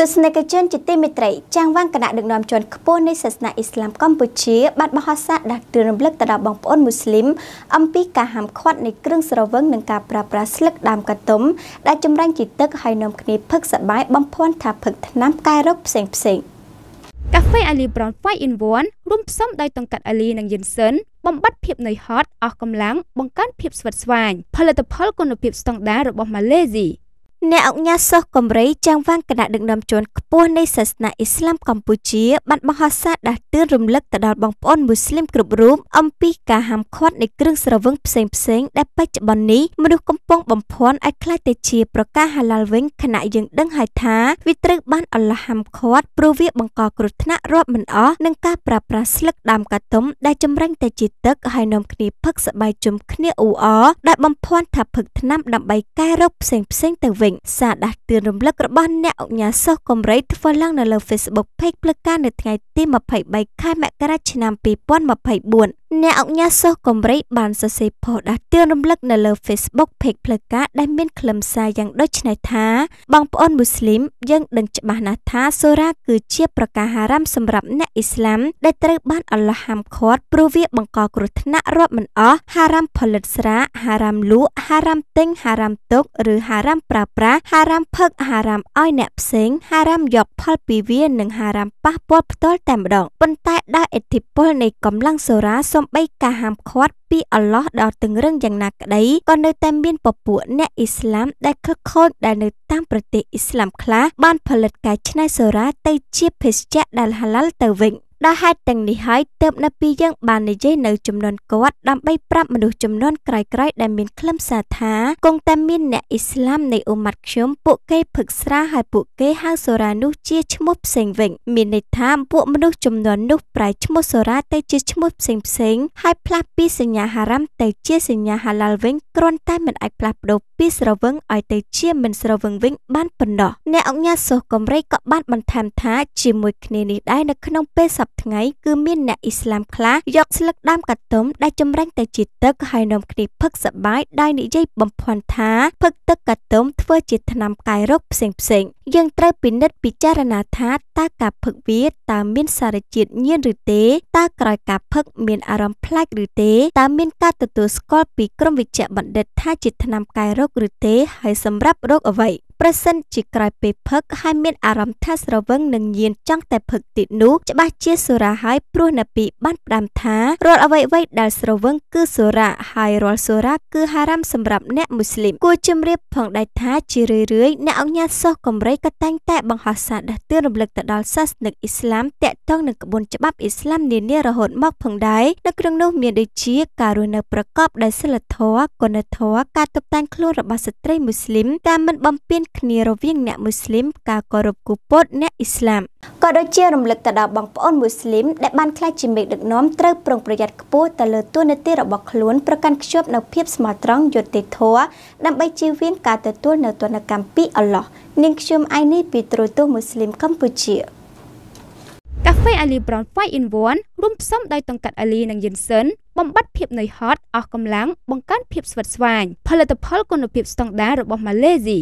ទស្សនិកជនជាទីមេត្រីចាងវាងគណៈដឹកនាំជាន់ខ្ពស់នៃសាសនាអ៊ីស្លាមកម្ពុជាបានបោះហោះសារដាក់ទិរំលឹកទៅដល់បងប្អូនមូស្លីមអំពីការហាមឃាត់នៃគ្រឿងស្រវឹងនិងការប្រើប្រាស់ស្លឹកដើមកន្ទុំដែលចម្រាញ់ជាទឹកហើយនាំគ្នាផឹកសបាយបំភាន់ថាផឹកថ្នាំកែរោគផ្សេងផ្សេងកាហ្វេអាលីប្រន5 in 1រួមផ្សំដោយទង្កាត់អាលី និងយិនសិនបំបត្តិភាពនឿយហត់អស់កម្លាំងបង្កើនភាពស្វិតស្វាញផលិតផលគុណភាពស្តង់ដាររបស់ម៉ាឡេស៊ីអ្នកអង្គញាសុះកំរីចងវាងគណៈដឹកនាំជាន់ខ្ពស់នៃសាសនាអ៊ីស្លាមកម្ពុជា បានបង្ហោះសារដាស់តឿនរំលឹកទៅដល់បងប្អូនមូស្លីមគ្រប់រូបអំពីការហាមឃាត់នៃគ្រឿងស្រវឹងផ្សេងៗដែលបច្ចុប្បន្ននេះមនុស្សកំពុងបំភាន់ឲ្យខ្លាចទៅជាប្រការហាឡាល់វិញខណៈយើងដឹងហើយថាវាត្រូវបានអល់ឡោះហាមឃាត់ព្រោះវាបង្កគ្រោះថ្នាក់រាប់មិនអស់នឹងការប្រើប្រាស់ស្លឹកដើមកាតុំដែលចម្រាញ់ទៅជាទឹកហើយនាំគ្នាផឹកសបាយជុំគ្នាអ៊ូអរដែលបំភាន់ថាផឹកថ្នាំដើម្បីកែរោគផ្សេងៗទៅវិញវិញសារដាស់តឿនរំលឹករបស់អ្នកអញ្ញាសោះកំរៃធ្វើឡើងនៅលើ Facebook Page ផ្លូវការនៅថ្ងៃទី23ខែមករាឆ្នាំ2024អ្នកអង្គញាសិស្សកំរីបានសរសេរផុសដាស់តឿនរំលឹកនៅលើ Facebook Page ផ្លូវការដែលមានខ្លឹមសារយ៉ាងដូចនេះថាបងប្អូនមូស្លីមយើងដឹងច្បាស់ណាស់ថាសូរ៉ាគឺជាប្រការហារ៉ាមសម្រាប់អ្នកអ៊ីស្លាម ដែលត្រូវបានអល់ឡោះហាមឃាត់ព្រោះវាបង្កគ្រោះថ្នាក់រាប់មិនអស់ហារ៉ាមផលិតស្រាហារ៉ាមលក់ហារ៉ាមទិញហារ៉ាមទុកឬហារ៉ាមប្រើប្រាស់ហារ៉ាមផឹកហារ៉ាមឲ្យអ្នកផ្សេង ហារ៉ាមយកផលពីវានិងហារ៉ាមប៉ះពាល់ផ្ទាល់តែម្ដងប៉ុន្តែដោយឥទ្ធិពលនៃកម្លាំងសូរ៉ាសំបីការហាមឃាត់ពីអល់ឡោះដ៏តឹងរឹងយ៉ាងណាក្តីក៏នៅតែមានពពួកអ្នកអ៊ីស្លាមដែលខិតខំដែលនៅតាមប្រទេសអ៊ីស្លាមខ្លះបានផលិតកែច្នៃសូរ៉ាទៅជាភេសជ្ជៈដែលហាឡាលទៅវិញ។ដោយហេតុទាំងនេះហើយទើបនៅពីយើងបាននិយាយនៅចំនួនគាត់ដើម្បីប្រាប់មនុស្សចំនួនក្រោយៗដែលមានខ្លឹមសារថាគង់តែមានអ្នកអ៊ីស្លាមនៃអ៊ុម៉ាត់ខ្ញុំពួកគេផឹកស្រាហើយពួកគេហៅសូរ៉ានោះជាឈ្មោះផ្សេងវិញមានន័យថាពួក មនុស្សចំនួននោះប្រែឈ្មោះសូរ៉ាទៅជាឈ្មោះផ្សេងផ្សេងហើយផ្លាស់ពីសញ្ញាហារ៉ាំទៅជាសញ្ញាហាឡាល់វិញគ្រាន់តែមិនអាចផ្លាស់ប្ដូរពីស្រវឹងឲ្យទៅជាមិនស្រវឹងវិញ បានប៉ុណ្ណោះអ្នកអង្គញាសូសកំរៃក៏បានបន្ថែមថាជាមួយគ្នានេះដែរនៅក្នុងពេលសប់ថ្ងៃគឺមានអ្នកអ៊ីស្លាមខ្លះយកស្លឹកដើមកតុំដែលចម្រាញ់ទៅជាទឹកហើយនាំគ្នាផឹកសបាយដោយនិយាយបំភាន់ថាផឹកទឹកកតុំធ្វើជាថ្នាំកាយរោគផ្សេងផ្សេងយើងត្រូវពិនិត្យពិចារណាថាតើការផឹកវាតើមានសារជាតិញៀនឬទេតើក្រោយការផឹកមានអារម្មណ៍ប្លែកឬទេតើមានការទទួលស្គាល់ពីក្រុមវិជ្ជបណ្ឌិត ថាជាថ្នាំកាយរោគឬទេហើយសម្រាប់រោគអ្វីប្រសិនជាក្រោយពេលផឹកហើយមានអារម្មណ៍ថាស្រវឹងនិងញៀនចង់តែផឹកទៀតនោះច្បាស់ជាសុរាហើយព្រោះនៅពី បានផ្ដាំថារាល់អ្វីៗដែលស្រវឹងគឺសុរាហើយរាល់សុរាគឺហារ៉ាមសម្រាប់អ្នកមូស្លីមគួរជំរាប ផងដែរថាជារឿយៗអ្នកអង្គញាសោះកំរៃក៏តែងតែបង្ហោះសារដាស់តឿនរំលឹកទៅដល់សាសនិកអ៊ីស្លាមតាក់ទងនឹងក្បួនច្បាប់អ៊ីស្លាមនានារហូតមក ផងដែរនៅក្នុងនោះមានដូចជាការរស់នៅប្រកបដោយសីលធម៌គុណធម៌ការតុបតែងខ្លួនរបស់ស្ត្រីមូស្លីមតាមមិនបំពេញគ្នារវាងអ្នកមូស្លីមការគោរពគូពុតអ្នកអ៊ីស្លាមក៏ដូចជារំលឹកទៅដល់បងប្អូនមូស្លីមដែលបានក្លាយជាមេដឹកនាំត្រូវប្រុងប្រយ័ត្នខ្ពស់ទៅលើទួនាទីរបស់ខ្លួនប្រកាន់ខ្ជាប់នូវភាពស្មោះត្រង់យុត្តិធម៌ដើម្បីជៀសវាងការទទួលនៅទណ្ឌកម្មពីអល់ឡោះនាងខ្ញុំឯនេះពីត្រួយទស្សន៍មូស្លីមកម្ពុជាកាហ្វេអាលីប្រន5 in 1រួមផ្សំដោយទង្កាត់អាលី និងយិនសិនបំបត្តិភាពនឿយហត់អស់កម្លាំងបង្កើនភាពស្វិតស្វាញផលិតផលគុណភាពស្តង់ដាររបស់ម៉ាឡេស៊ី